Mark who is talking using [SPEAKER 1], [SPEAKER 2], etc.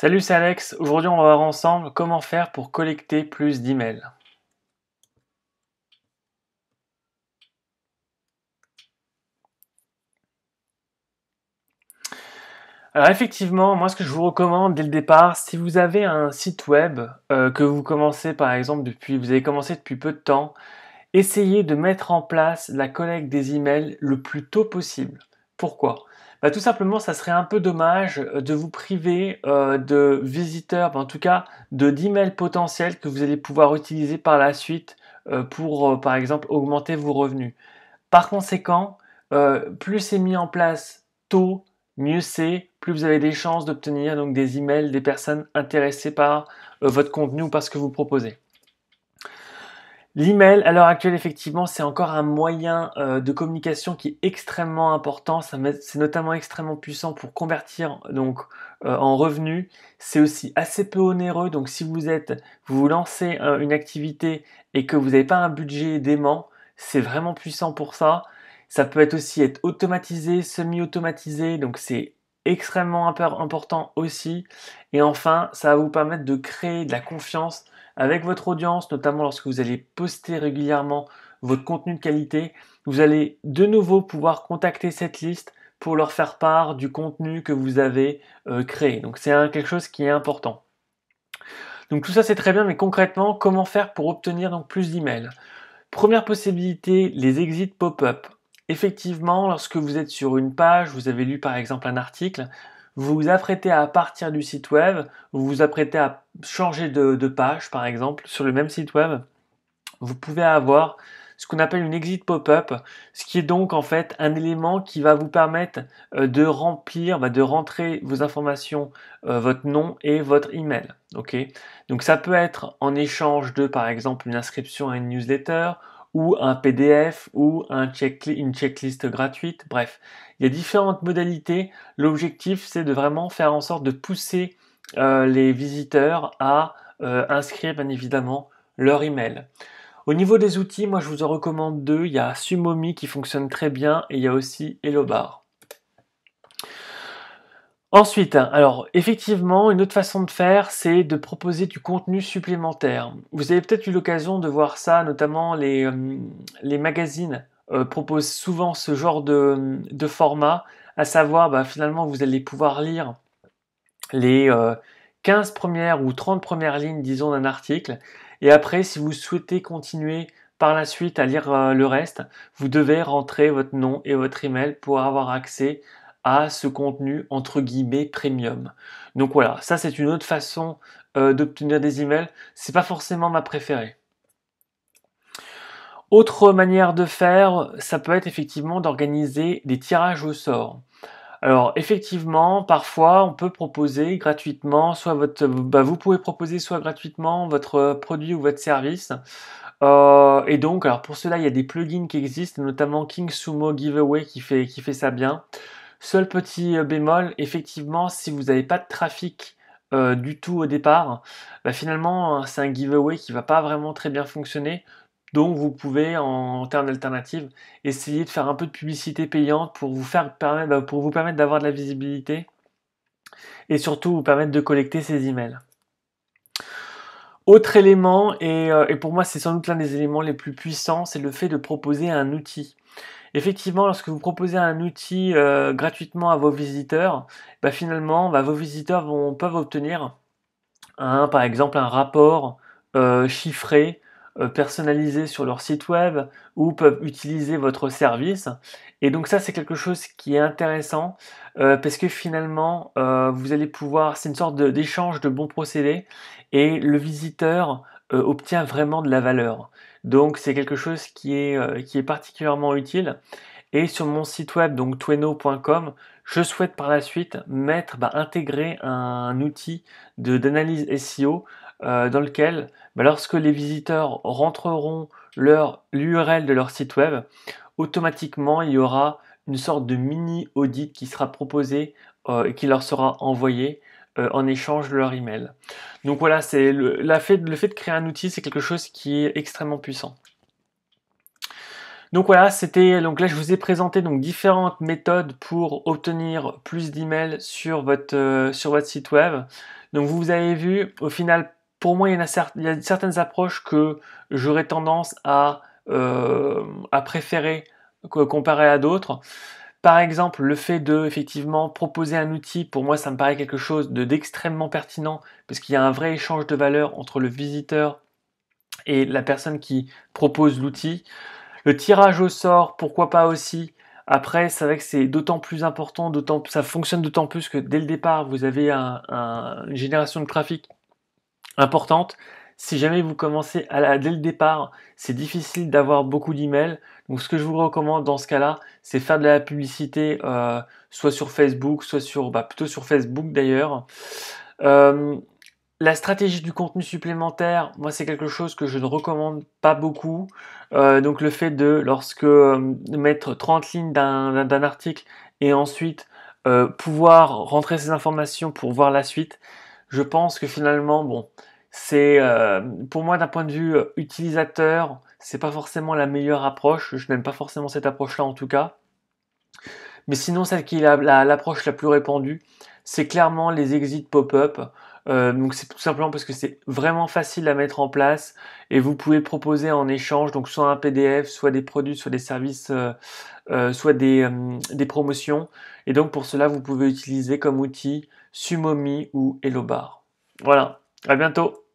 [SPEAKER 1] Salut, c'est Alex. Aujourd'hui, on va voir ensemble comment faire pour collecter plus d'emails. Alors effectivement, moi ce que je vous recommande dès le départ, si vous avez un site web euh, que vous commencez par exemple depuis, vous avez commencé depuis peu de temps, essayez de mettre en place la collecte des emails le plus tôt possible. Pourquoi bah, Tout simplement, ça serait un peu dommage euh, de vous priver euh, de visiteurs, en tout cas de d'emails potentiels que vous allez pouvoir utiliser par la suite euh, pour, par exemple, augmenter vos revenus. Par conséquent, plus c'est mis en place tôt, mieux c'est, plus vous avez des chances d'obtenir donc des emails des personnes intéressées par votre contenu ou par ce que vous proposez. L'email, à l'heure actuelle, effectivement, c'est encore un moyen euh, de communication qui est extrêmement important. C'est notamment extrêmement puissant pour convertir donc euh, en revenus. C'est aussi assez peu onéreux. Donc, si vous êtes, vous, vous lancez euh, une activité et que vous n'avez pas un budget dément, c'est vraiment puissant pour ça. Ça peut être aussi être automatisé, semi-automatisé. Donc, c'est extrêmement important aussi. Et enfin, ça va vous permettre de créer de la confiance avec votre audience, notamment lorsque vous allez poster régulièrement votre contenu de qualité, vous allez de nouveau pouvoir contacter cette liste pour leur faire part du contenu que vous avez euh, créé. Donc c'est quelque chose qui est important. Donc tout ça c'est très bien, mais concrètement, comment faire pour obtenir donc plus d'emails Première possibilité, les exits pop-up. Effectivement, lorsque vous êtes sur une page, vous avez lu par exemple un article, vous vous apprêtez à partir du site web, vous vous apprêtez à changer de, page par exemple sur le même site web, vous pouvez avoir ce qu'on appelle une exit pop-up, ce qui est donc en fait un élément qui va vous permettre euh, de remplir, bah, de rentrer vos informations, euh, votre nom et votre email. donc ça peut être en échange de par exemple une inscription à une newsletter ou un PDF ou une checklist gratuite. Bref, il y a différentes modalités. L'objectif, c'est de vraiment faire en sorte de pousser euh, les visiteurs à euh, inscrire, bien évidemment, leur email. Au niveau des outils, moi, je vous en recommande deux. Il y a Sumomi qui fonctionne très bien et il y a aussi Elobar. Ensuite, hein, alors effectivement, une autre façon de faire, c'est de proposer du contenu supplémentaire. Vous avez peut-être eu l'occasion de voir ça, notamment les, euh, magazines euh, proposent souvent ce genre de, format, à savoir bah, finalement vous allez pouvoir lire les 15 euh, premières ou 30 premières lignes, disons, d'un article, et après, si vous souhaitez continuer par la suite à lire le reste, vous devez rentrer votre nom et votre email pour avoir accès à ce contenu entre guillemets premium. Donc voilà, ça c'est une autre façon euh, d'obtenir des emails. C'est pas forcément ma préférée. Autre manière de faire, ça peut être effectivement d'organiser des tirages au sort. Alors effectivement, parfois on peut proposer gratuitement, soit votre, bah, vous pouvez proposer soit gratuitement votre euh, produit ou votre service. Euh, et donc, alors pour cela, il y a des plugins qui existent, notamment King Sumo Giveaway qui fait, qui fait ça bien. Seul petit euh, bémol, effectivement, si vous n'avez pas de trafic euh, du tout au départ, bah, finalement hein, c'est un giveaway qui va pas vraiment très bien fonctionner. Donc vous pouvez en, termes d'alternative essayer de faire un peu de publicité payante pour vous faire permettre, bah, pour vous permettre d'avoir de la visibilité et surtout vous permettre de collecter ces emails. Autre élément, euh, et pour moi c'est sans doute l'un des éléments les plus puissants, c'est le fait de proposer un outil effectivement, lorsque vous proposez un outil euh, gratuitement à vos visiteurs, bah, finalement, bah, vos visiteurs peuvent obtenir, par exemple, un rapport euh, chiffré euh, personnalisé sur leur site web ou peuvent utiliser votre service. Et donc ça, c'est quelque chose qui est intéressant parce que finalement, vous allez pouvoir, c'est une sorte d'échange de, bons procédés et le visiteur euh, obtient vraiment de la valeur. Donc c'est quelque chose qui est, euh, particulièrement utile. Et sur mon site web, donc tweno.com, je souhaite par la suite mettre, bah, intégrer un, outil d'analyse SEO euh, dans lequel, bah, lorsque les visiteurs rentreront leur l'URL de leur site web, automatiquement il y aura une sorte de mini audit qui sera proposé et qui leur sera envoyé euh, en échange de leur email. Donc voilà, c'est le, fait, de créer un outil, c'est quelque chose qui est extrêmement puissant. Donc voilà, c'était donc là je vous ai présenté donc différentes méthodes pour obtenir plus d'emails sur votre euh, sur votre site web. Donc vous avez vu, au final, pour moi il y, a, certaines approches que j'aurais tendance à euh, à préférer comparer à d'autres. Par exemple, le fait de effectivement proposer un outil, pour moi, ça me paraît quelque chose d'extrêmement pertinent parce qu'il y a un vrai échange de valeur entre le visiteur et la personne qui propose l'outil. Le tirage au sort, pourquoi pas aussi. Après, c'est vrai que c'est d'autant plus important, ça fonctionne d'autant plus que dès le départ, vous avez une génération de trafic importante si jamais vous commencez à la, dès le départ, c'est difficile d'avoir beaucoup d'emails. Donc ce que je vous recommande dans ce cas-là, c'est faire de la publicité euh, soit sur Facebook, soit sur bah, plutôt sur Facebook d'ailleurs. Euh, la stratégie du contenu supplémentaire, moi c'est quelque chose que je ne recommande pas beaucoup. Euh, donc le fait de lorsque mettre 30 lignes d'un article et ensuite pouvoir rentrer ces informations pour voir la suite, je pense que finalement, bon, c'est euh, pour moi d'un point de vue euh, utilisateur, c'est pas forcément la meilleure approche. Je n'aime pas forcément cette approche-là en tout cas. Mais sinon, celle qui est l'approche la, plus répandue, c'est clairement les exits pop-up. Euh, donc c'est tout simplement parce que c'est vraiment facile à mettre en place et vous pouvez proposer en échange donc soit un PDF, soit des produits, soit des services, soit des, des, promotions. Et donc pour cela, vous pouvez utiliser comme outil Sumomi ou HelloBar. Voilà. À bientôt